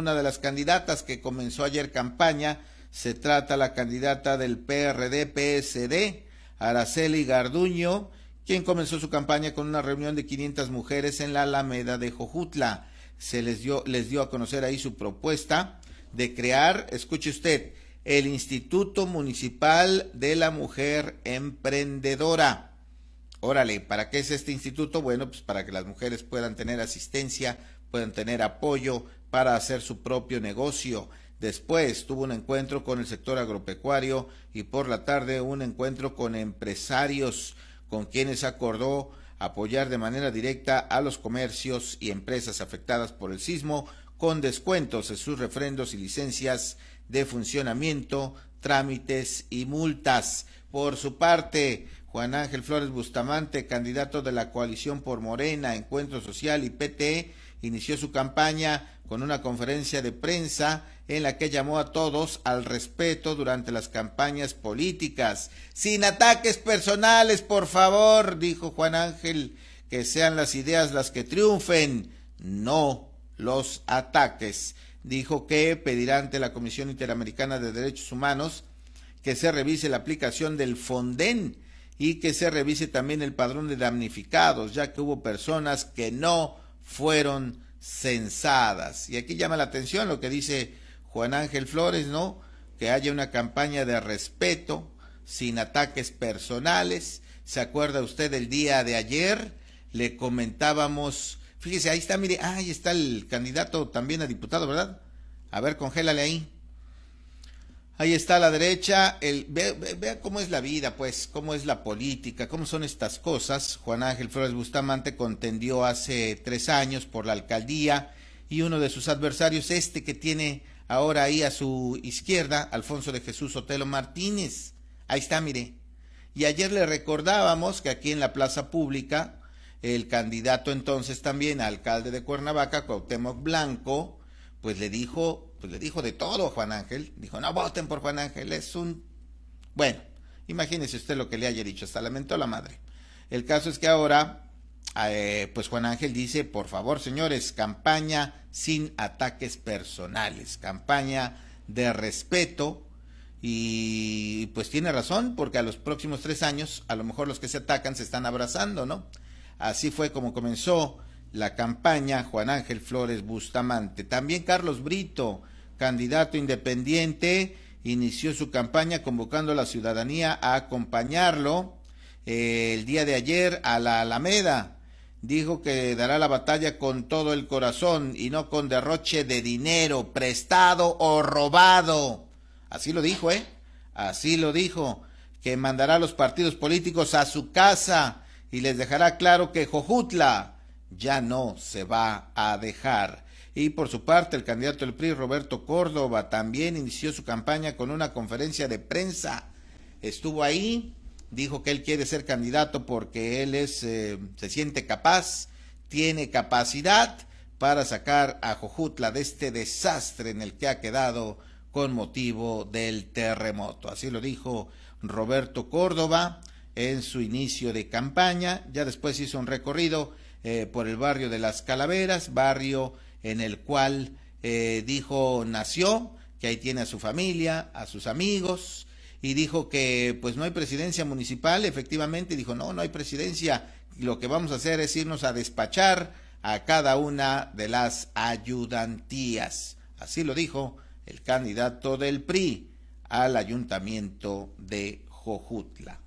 Una de las candidatas que comenzó ayer campaña se trata la candidata del PRD-PSD, Araceli Garduño, quien comenzó su campaña con una reunión de 500 mujeres en la Alameda de Jojutla. Se les dio, les dio a conocer ahí su propuesta de crear, escuche usted, el Instituto Municipal de la Mujer Emprendedora. Órale, ¿para qué es este instituto? Bueno, pues para que las mujeres puedan tener asistencia, puedan tener apoyo, para hacer su propio negocio. Después tuvo un encuentro con el sector agropecuario y por la tarde un encuentro con empresarios con quienes acordó apoyar de manera directa a los comercios y empresas afectadas por el sismo con descuentos en sus refrendos y licencias de funcionamiento, trámites y multas. Por su parte, Juan Ángel Flores Bustamante, candidato de la coalición por Morena, Encuentro Social y PT, e, inició su campaña con una conferencia de prensa en la que llamó a todos al respeto durante las campañas políticas. Sin ataques personales, por favor, dijo Juan Ángel, que sean las ideas las que triunfen, no los ataques. Dijo que pedirá ante la Comisión Interamericana de Derechos Humanos que se revise la aplicación del Fonden y que se revise también el padrón de damnificados, ya que hubo personas que no fueron censadas. Y aquí llama la atención lo que dice Juan Ángel Flores, ¿no? Que haya una campaña de respeto, sin ataques personales. ¿Se acuerda usted del día de ayer? Le comentábamos, fíjese, ahí está, mire, ahí está el candidato también a diputado, ¿verdad? A ver, congélale ahí. Ahí está a la derecha, el, vea, cómo es la vida, pues, cómo es la política, cómo son estas cosas. Juan Ángel Flores Bustamante contendió hace tres años por la alcaldía y uno de sus adversarios, este que tiene ahora ahí a su izquierda, Alfonso de Jesús Otelo Martínez. Ahí está, mire. Y ayer le recordábamos que aquí en la plaza pública, el candidato entonces también alcalde de Cuernavaca, Cuauhtémoc Blanco, pues le dijo pues le dijo de todo Juan Ángel. Dijo, no voten por Juan Ángel, es un... Bueno, imagínese usted lo que le haya dicho, hasta lamentó la madre. El caso es que ahora, eh, pues Juan Ángel dice, por favor señores, campaña sin ataques personales, campaña de respeto. Y pues tiene razón, porque a los próximos tres años, a lo mejor los que se atacan se están abrazando, ¿no? Así fue como comenzó la campaña Juan Ángel Flores Bustamante. También Carlos Brito, candidato independiente, inició su campaña convocando a la ciudadanía a acompañarlo eh, el día de ayer a la Alameda. Dijo que dará la batalla con todo el corazón y no con derroche de dinero prestado o robado. Así lo dijo, ¿eh? Así lo dijo, que mandará a los partidos políticos a su casa y les dejará claro que Jojutla ya no se va a dejar. Y por su parte, el candidato del PRI, Roberto Córdoba, también inició su campaña con una conferencia de prensa. Estuvo ahí, dijo que él quiere ser candidato porque él es, eh, se siente capaz, tiene capacidad para sacar a Jojutla de este desastre en el que ha quedado con motivo del terremoto. Así lo dijo Roberto Córdoba en su inicio de campaña. Ya después hizo un recorrido eh, por el barrio de las Calaveras, barrio en el cual eh, dijo nació, que ahí tiene a su familia, a sus amigos, y dijo que pues no hay presidencia municipal, efectivamente dijo no, no hay presidencia, lo que vamos a hacer es irnos a despachar a cada una de las ayudantías. Así lo dijo el candidato del PRI al ayuntamiento de Jojutla.